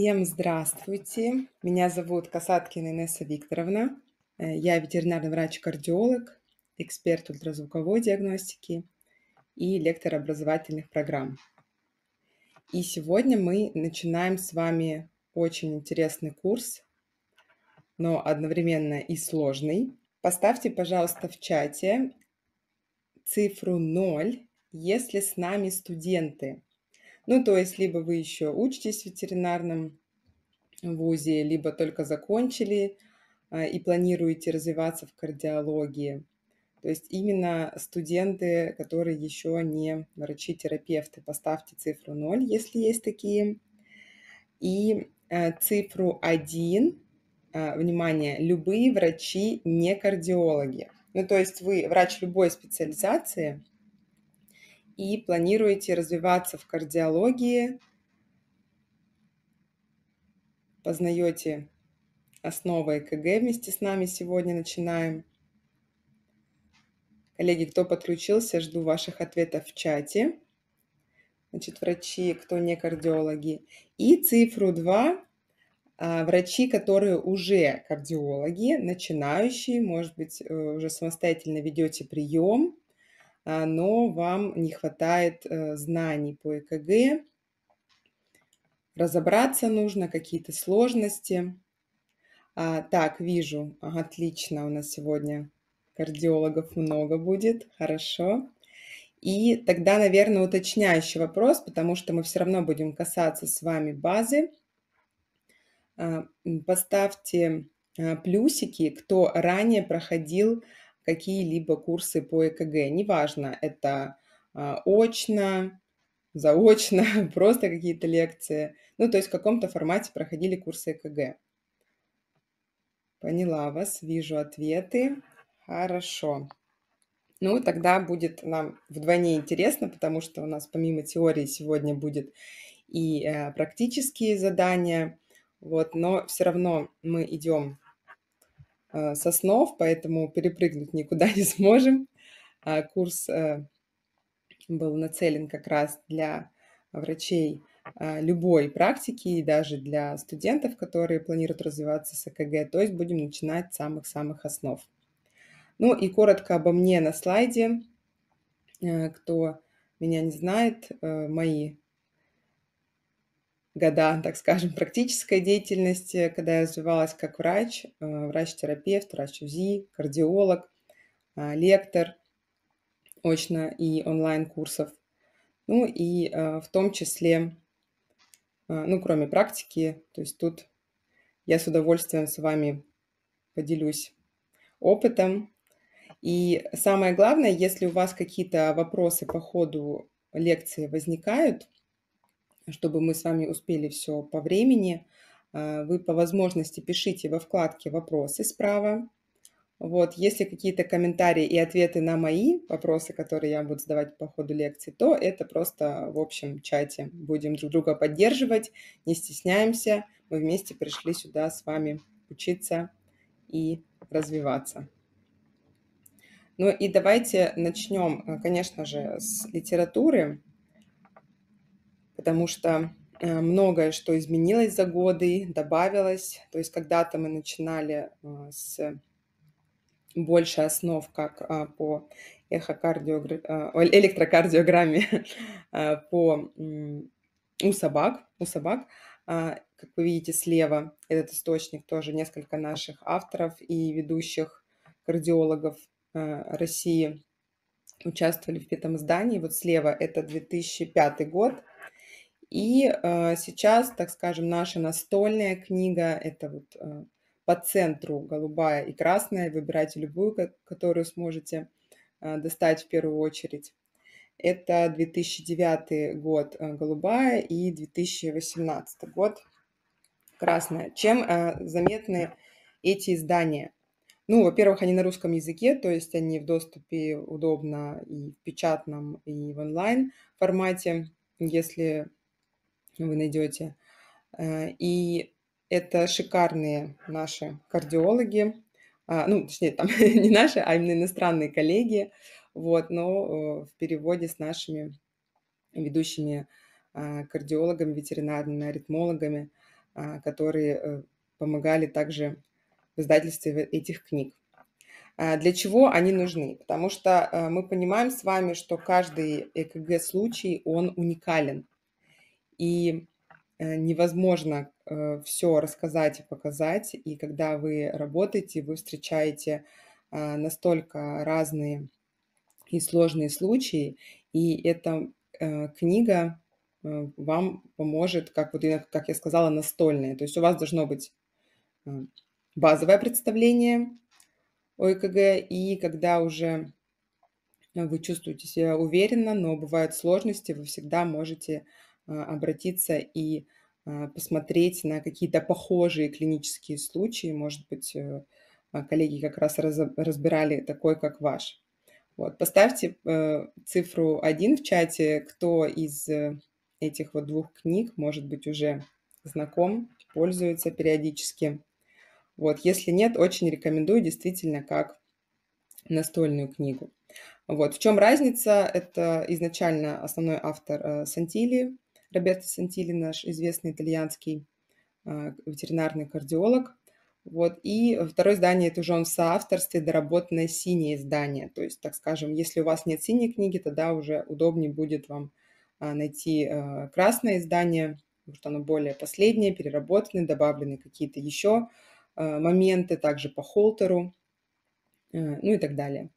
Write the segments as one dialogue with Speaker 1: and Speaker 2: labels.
Speaker 1: Всем здравствуйте! Меня зовут Касаткина Инесса Викторовна. Э, я ветеринарный врач-кардиолог, эксперт ультразвуковой диагностики и лектор образовательных программ. И сегодня мы начинаем с вами очень интересный курс, но одновременно и сложный. Поставьте, пожалуйста, в чате цифру 0, если с нами студенты – ну, то есть, либо вы еще учитесь в ветеринарном вузе, либо только закончили а, и планируете развиваться в кардиологии. То есть именно студенты, которые еще не врачи-терапевты, поставьте цифру 0, если есть такие. И а, цифру 1, а, внимание, любые врачи не кардиологи. Ну, то есть вы врач любой специализации, и планируете развиваться в кардиологии, познаете основы ЭКГ вместе с нами сегодня начинаем. Коллеги, кто подключился, жду ваших ответов в чате. Значит, врачи, кто не кардиологи. И цифру 2 а, врачи, которые уже кардиологи, начинающие, может быть, э, уже самостоятельно ведете прием – а, но вам не хватает э, знаний по ЭКГ. Разобраться нужно, какие-то сложности. А, так, вижу, отлично, у нас сегодня кардиологов много будет, хорошо. И тогда, наверное, уточняющий вопрос, потому что мы все равно будем касаться с вами базы. А, поставьте а, плюсики, кто ранее проходил какие-либо курсы по ЭКГ. Неважно, это а, очно, заочно, просто какие-то лекции. Ну, то есть в каком-то формате проходили курсы ЭКГ. Поняла вас, вижу ответы. Хорошо. Ну, тогда будет нам вдвойне интересно, потому что у нас помимо теории сегодня будет и э, практические задания. Вот, но все равно мы идем Э, со снов, поэтому перепрыгнуть никуда не сможем. А, курс э, был нацелен как раз для врачей а, любой практики и даже для студентов, которые планируют развиваться с ЭКГ, а то есть будем начинать с самых-самых основ. Ну и коротко обо мне на слайде. Э, кто меня не знает, мои года, так скажем, практической деятельности, когда я развивалась как врач, э, врач-терапевт, врач УЗИ, кардиолог, а, лектор очно и онлайн-курсов. Ну и э, в том числе, э, ну кроме практики, то есть тут я с удовольствием с вами поделюсь опытом. И самое главное, если у вас какие-то вопросы по ходу лекции возникают – чтобы мы с вами успели все по времени. А, вы по возможности пишите во вкладке «Вопросы» справа. Вот, если какие-то комментарии и ответы на мои вопросы, которые я буду задавать по ходу лекции, то это просто в общем чате. Будем друг друга поддерживать, не стесняемся. Мы вместе пришли сюда с вами учиться и развиваться. Ну и давайте начнем, конечно же, с литературы потому что э, многое, что изменилось за годы, добавилось. То есть когда-то мы начинали э, с больше основ, как а, по эхокардиограмме, а, электрокардиограмме э, по... у собак. У собак. А, как вы видите слева, этот источник тоже несколько наших авторов и ведущих кардиологов России участвовали в этом издании. Вот слева это 2005 год, и э, сейчас, так скажем, наша настольная книга, это вот э, по центру голубая и красная, выбирайте любую, которую сможете э, достать в первую очередь. Это 2009 год голубая и 2018 год красная. Чем заметны эти издания? Ну, во-первых, они на русском языке, то есть они в доступе удобно и в печатном, и в онлайн формате. Если вы найдете. Э, и это шикарные наши кардиологи, а, ну, точнее, там не наши, а именно иностранные коллеги, вот, но э, в переводе с нашими ведущими а, кардиологами, ветеринарными аритмологами, а, которые э, помогали также в издательстве этих книг. Для чего они нужны? Потому что мы понимаем с вами, что каждый ЭКГ-случай, он уникален и э, невозможно э, все рассказать и показать. И когда вы работаете, вы встречаете э, настолько разные и сложные случаи, и эта книга вам поможет, как, вот, как я сказала, настольная. То есть у вас должно быть базовое представление о ЭКГ, и когда уже вы чувствуете себя уверенно, но бывают сложности, вы всегда можете а, обратиться и а, посмотреть на какие-то похожие клинические случаи. Может быть, э, а, коллеги как раз разбирали такой, как ваш. Вот. Поставьте э, цифру 1 в чате, кто из э, этих вот двух книг, может быть, уже знаком, пользуется периодически. Вот. Если нет, очень рекомендую действительно как настольную книгу. Вот. В чем разница? Это изначально основной автор Сантили, Роберто Сантили, наш известный итальянский а, ветеринарный кардиолог. Вот. И второе издание – это уже он в соавторстве, доработанное синее издание. То есть, так скажем, если у вас нет синей книги, тогда уже удобнее будет вам а, найти а, красное издание, потому что оно более последнее, переработанное, добавлены какие-то еще моменты, также по холтеру, ну и так далее.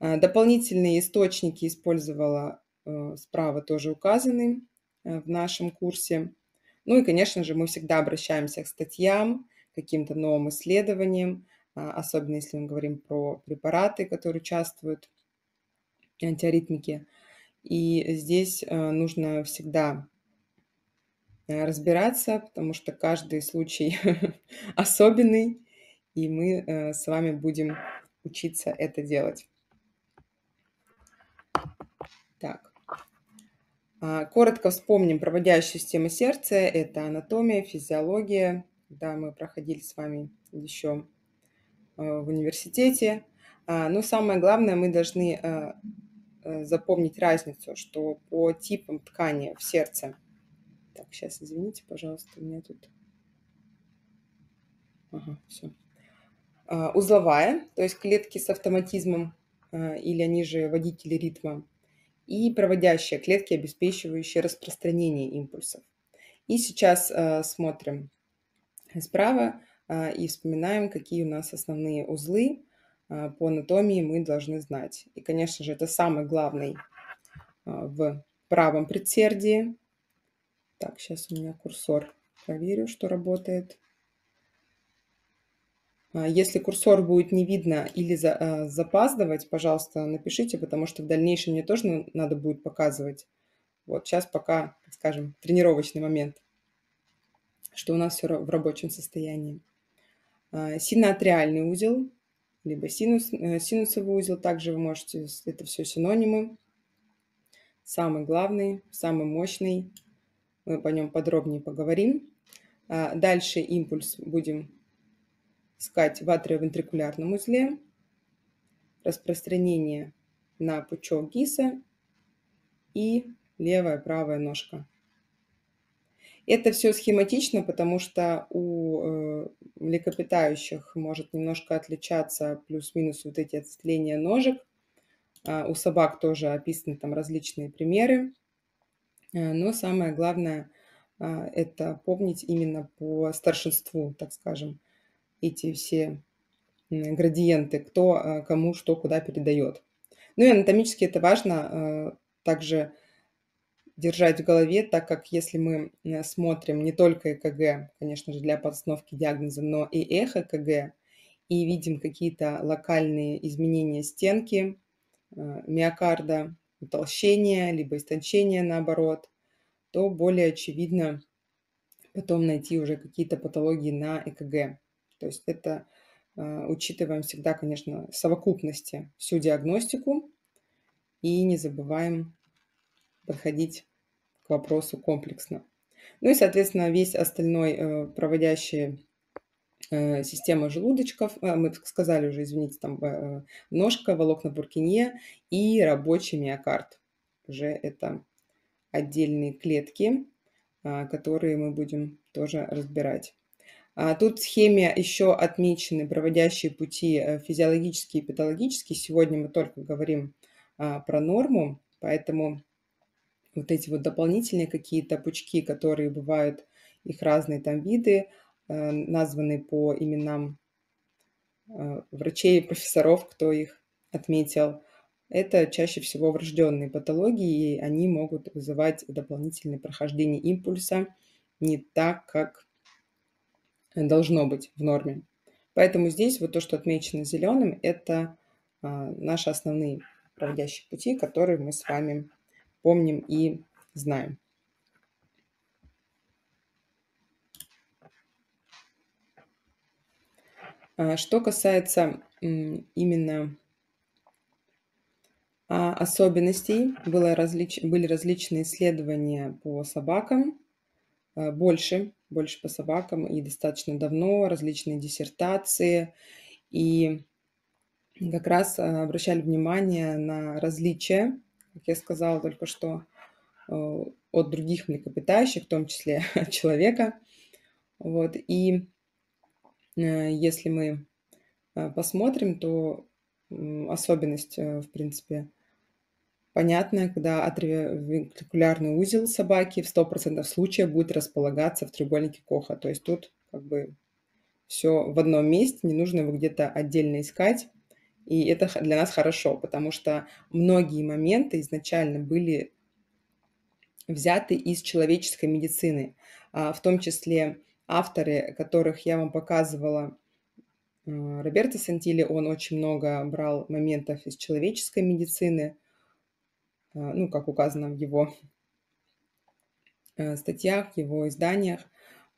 Speaker 1: Дополнительные источники использовала справа тоже указаны. Э, в нашем курсе. Ну и, конечно же, мы всегда обращаемся к статьям, каким-то новым исследованиям, а, особенно если мы говорим про препараты, которые участвуют, антиаритмики. И здесь э, нужно всегда э, разбираться, потому что каждый случай особенный, и мы с вами будем учиться это делать. Так. А, коротко вспомним проводящую систему сердца. Это анатомия, физиология. Да, мы проходили с вами еще э, в университете. А, Но ну, самое главное, мы должны э, э, запомнить разницу, что по типам ткани в сердце. Так, сейчас, извините, пожалуйста, у меня тут... Ага, все. А, узловая, то есть клетки с автоматизмом, или они же водители ритма и проводящие клетки, обеспечивающие распространение импульсов. И сейчас э, смотрим справа э, и вспоминаем, какие у нас основные узлы э, по анатомии мы должны знать. И, конечно же, это самый главный э, в правом предсердии. Так, сейчас у меня курсор проверю, что работает. А, если курсор будет не видно или за, а, запаздывать, пожалуйста, напишите, потому что в дальнейшем мне тоже надо будет показывать. Вот сейчас пока, так скажем, тренировочный момент, что у нас все в рабочем состоянии. А, Синоатриальный узел, либо синус, э, синусовый узел, также вы можете, это все синонимы. Самый главный, самый мощный, мы по нем подробнее поговорим. Дальше импульс будем искать в атриовентрикулярном узле, распространение на пучок ГИСа и левая правая ножка. Это все схематично, потому что у э, млекопитающих может немножко отличаться плюс-минус вот эти ответвления ножек. А у собак тоже описаны там различные примеры. Э, но самое главное а, – это помнить именно по старшинству, так скажем эти все градиенты, кто а, кому что куда передает. Ну и анатомически это важно а, также держать в голове, так как если мы э, смотрим не только ЭКГ, конечно же, для подстановки диагноза, но и эхо ЭКГ, и видим какие-то локальные изменения стенки, а, миокарда, утолщение, либо истончение наоборот, то более очевидно потом найти уже какие-то патологии на ЭКГ. То есть это э, учитываем всегда, конечно, в совокупности всю диагностику и не забываем подходить к вопросу комплексно. Ну и, соответственно, весь остальной э, проводящий э, система желудочков, мы сказали уже, извините, там ножка, волокна буркине и рабочий миокард. Уже это отдельные клетки, которые мы будем тоже разбирать. А тут в схеме еще отмечены проводящие пути э, физиологические и патологические. Сегодня мы только говорим а, про норму, поэтому вот эти вот дополнительные какие-то пучки, которые бывают, их разные там виды, э, названные по именам э, врачей, профессоров, кто их отметил. Это чаще всего врожденные патологии, и они могут вызывать дополнительное прохождение импульса не так, как должно быть в норме. Поэтому здесь вот то, что отмечено зеленым, это а, наши основные проводящие пути, которые мы с вами помним и знаем. А, что касается именно а, особенностей, было различ... были различные исследования по собакам, Э, больше, больше по собакам и достаточно давно, различные диссертации. И как раз э, обращали внимание на различия, как я сказала только что, э, от других млекопитающих, в том числе от человека. Вот. И если мы посмотрим, то особенность, в принципе, понятная, когда атриовентрикулярный узел собаки в 100% случаев будет располагаться в треугольнике Коха. То есть тут как бы все в одном месте, не нужно его где-то отдельно искать. И это для нас хорошо, потому что многие моменты изначально были взяты из человеческой медицины, а, в том числе авторы, которых я вам показывала, э, Роберто Сантили, он очень много брал моментов из человеческой медицины, Э, ну, как указано в его э, статьях, его изданиях.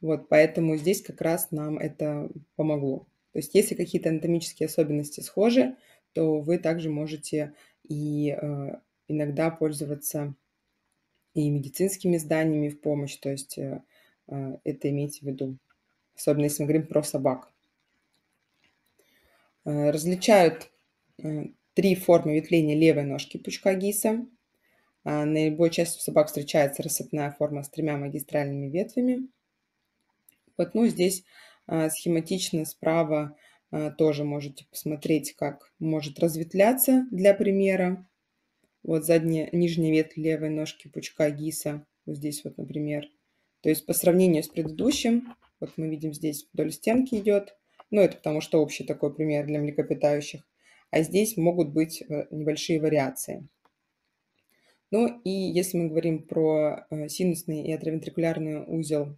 Speaker 1: Вот, поэтому здесь как раз нам это помогло. То есть если какие-то анатомические особенности схожи, то вы также можете и э, иногда пользоваться и медицинскими зданиями в помощь, то есть э, это имейте в виду, особенно если мы говорим про собак. Различают три формы ветвления левой ножки пучка гиса – а, Наибольшей частью собак встречается рассыпная форма с тремя магистральными ветвями. Вот, ну, здесь а, схематично справа а, тоже можете посмотреть, как может разветвляться для примера. Вот задняя, нижняя ветвь левой ножки пучка гиса. Вот здесь вот, например. То есть по сравнению с предыдущим, вот мы видим здесь вдоль стенки идет. Ну, это потому что общий такой пример для млекопитающих. А здесь могут быть э, небольшие вариации. Ну и если мы говорим про э, синусный и атриовентрикулярный узел,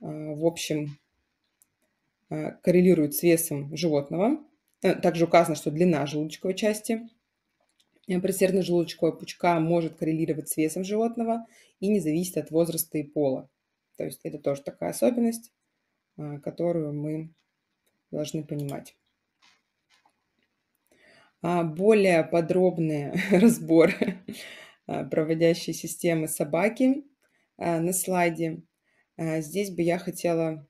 Speaker 1: э, в общем, э, коррелирует с весом животного. Также указано, что длина желудочковой части предсердно-желудочкового пучка может коррелировать с весом животного и не зависит от возраста и пола. То есть это тоже такая особенность, которую мы должны понимать. А более подробный разбор а, проводящей системы собаки а, на слайде. А, здесь бы я хотела,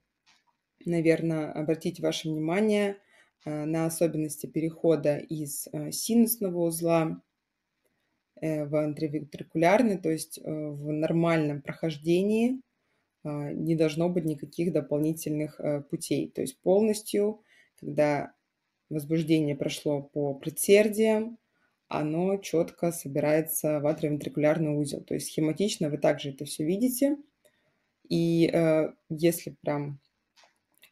Speaker 1: наверное, обратить ваше внимание на особенности перехода из синусного узла э, в антривентрикулярный, то есть э, в нормальном прохождении не должно быть никаких дополнительных э, путей. То есть полностью, когда возбуждение прошло по предсердиям, оно четко собирается в атриовентрикулярный узел. То есть схематично вы также это все видите. И э, если прям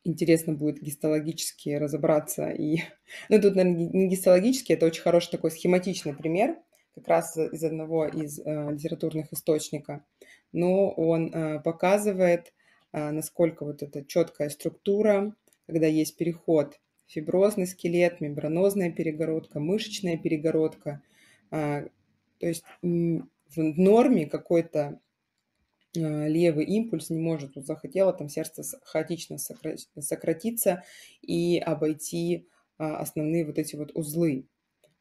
Speaker 1: интересно будет гистологически разобраться и... Ну, тут, наверное, не гистологически, это очень хороший такой схематичный пример, как раз из одного из э, литературных источника. Но он э, показывает, э, насколько вот эта четкая структура, когда есть переход фиброзный скелет, мембранозная перегородка, мышечная перегородка. А, то есть в норме какой-то а, левый импульс не может, тут захотело, там сердце хаотично сократиться и обойти а, основные вот эти вот узлы.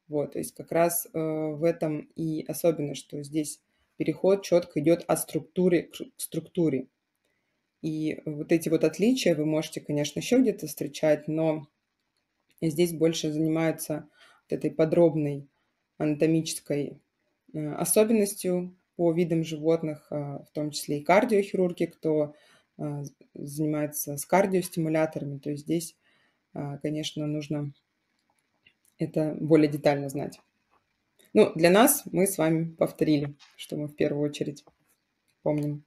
Speaker 1: Вот, то есть как раз э, в этом и особенно, что здесь переход четко идет от структуры к структуре. И вот эти вот отличия вы можете, конечно, еще где-то встречать, но Здесь больше занимаются вот этой подробной анатомической э, особенностью по видам животных, а, в том числе и кардиохирурги, кто а, занимается с кардиостимуляторами. То есть здесь, а, конечно, нужно это более детально знать. Ну, для нас мы с вами повторили, что мы в первую очередь помним.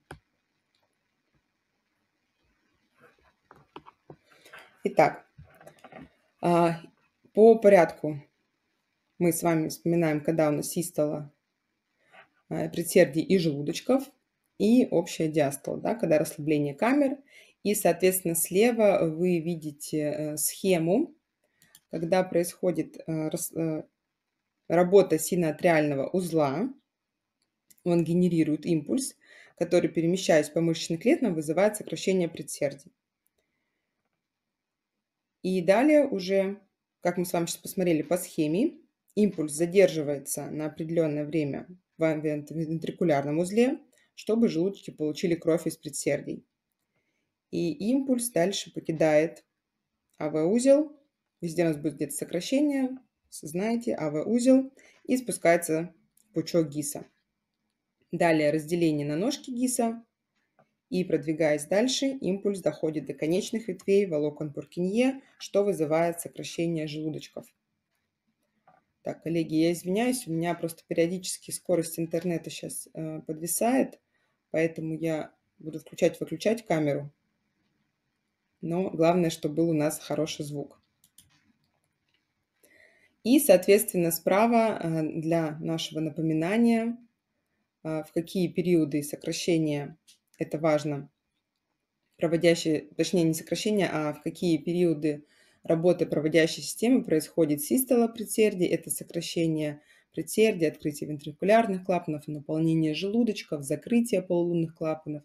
Speaker 1: Итак, а, по порядку мы с вами вспоминаем, когда у нас систола предсердий и желудочков и общая диастола, да, когда расслабление камер. И, соответственно, слева вы видите э, схему, когда происходит э, э, работа синоатриального узла. Он генерирует импульс, который, перемещаясь по мышечным клеткам, вызывает сокращение предсердий. И далее уже, как мы с вами сейчас посмотрели по схеме, импульс задерживается на определенное время в вентрикулярном узле, чтобы желудочки получили кровь из предсердий. И импульс дальше покидает АВ-узел. Везде у нас будет где-то сокращение, знаете, АВ-узел. И спускается пучок ГИСа. Далее разделение на ножки ГИСа и, продвигаясь дальше, импульс доходит до конечных ветвей волокон Пуркинье, что вызывает сокращение желудочков. Так, коллеги, я извиняюсь, у меня просто периодически скорость интернета сейчас э, подвисает, поэтому я буду включать-выключать камеру. Но главное, чтобы был у нас хороший звук. И, соответственно, справа э, для нашего напоминания, э, в какие периоды сокращения это важно, проводящие, точнее не сокращение, а в какие периоды работы проводящей системы происходит систола предсердий, это сокращение предсердия, открытие вентрикулярных клапанов, наполнение желудочков, закрытие полулунных клапанов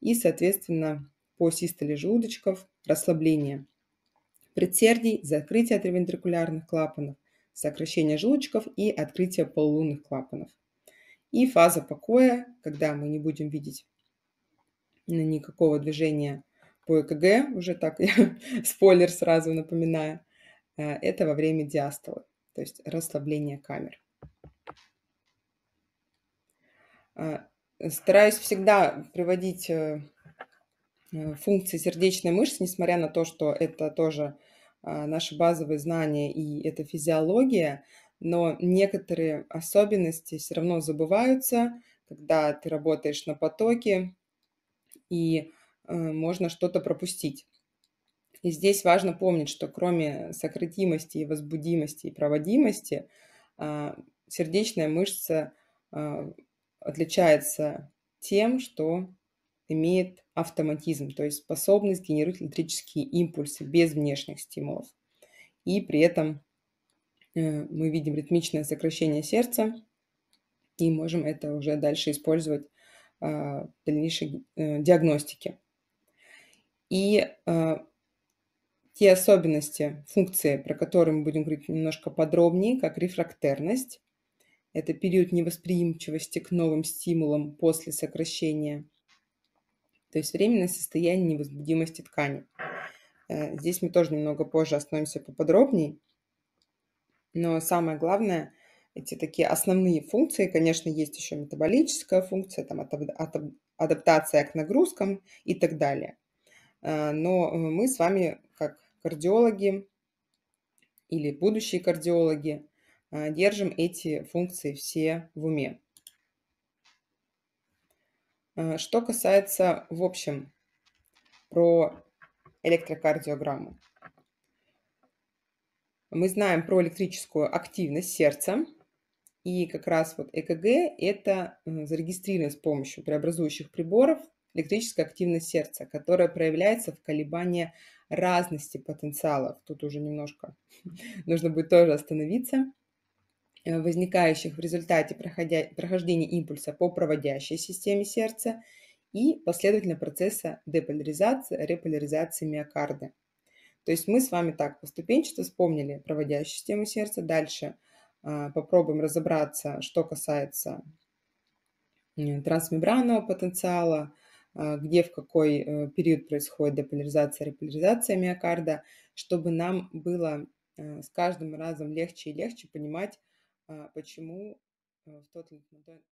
Speaker 1: и, соответственно, по систоле желудочков расслабление предсердий, закрытие атриовентрикулярных клапанов, сокращение желудочков и открытие полулунных клапанов. И фаза покоя, когда мы не будем видеть никакого движения по ЭКГ, уже так спойлер сразу напоминаю, э, это во время диастолы, то есть расслабление камер. Э, стараюсь всегда приводить э, функции сердечной мышцы, несмотря на то, что это тоже наши базовые знания и это физиология, но некоторые особенности все равно забываются, когда ты работаешь на потоке, и э, можно что-то пропустить. И здесь важно помнить, что кроме сократимости возбудимости и проводимости, а, сердечная мышца а, отличается тем, что имеет автоматизм, то есть способность генерировать электрические импульсы без внешних стимулов. И при этом э, мы видим ритмичное сокращение сердца и можем это уже дальше использовать а, дальнейшей э, диагностики. И э, те особенности функции, про которые мы будем говорить немножко подробнее, как рефрактерность, это период невосприимчивости к новым стимулам после сокращения, то есть временное состояние невозбудимости ткани. Э, здесь мы тоже немного позже остановимся поподробнее. Но самое главное, эти такие основные функции. Конечно, есть еще метаболическая функция, там, адаптация к нагрузкам и так далее. Э, но э, мы с вами, как кардиологи или будущие кардиологи, э, держим эти функции все в уме. Что касается, в общем, про электрокардиограмму. Мы знаем про электрическую активность сердца, и как раз вот ЭКГ – это зарегистрировано с помощью преобразующих приборов электрическая активность сердца, которая проявляется в колебании разности потенциалов. Тут уже немножко нужно будет тоже остановиться э, возникающих в результате проходя... прохождения импульса по проводящей системе сердца и последовательно процесса деполяризации, реполяризации миокарда. То есть мы с вами так поступенчато вспомнили проводящую систему сердца, дальше – а, попробуем разобраться, что касается трансмембранного потенциала, а, где в какой э, период происходит деполяризация, реполяризация миокарда, чтобы нам было э, с каждым разом легче и легче понимать, а, почему э, в тот или иной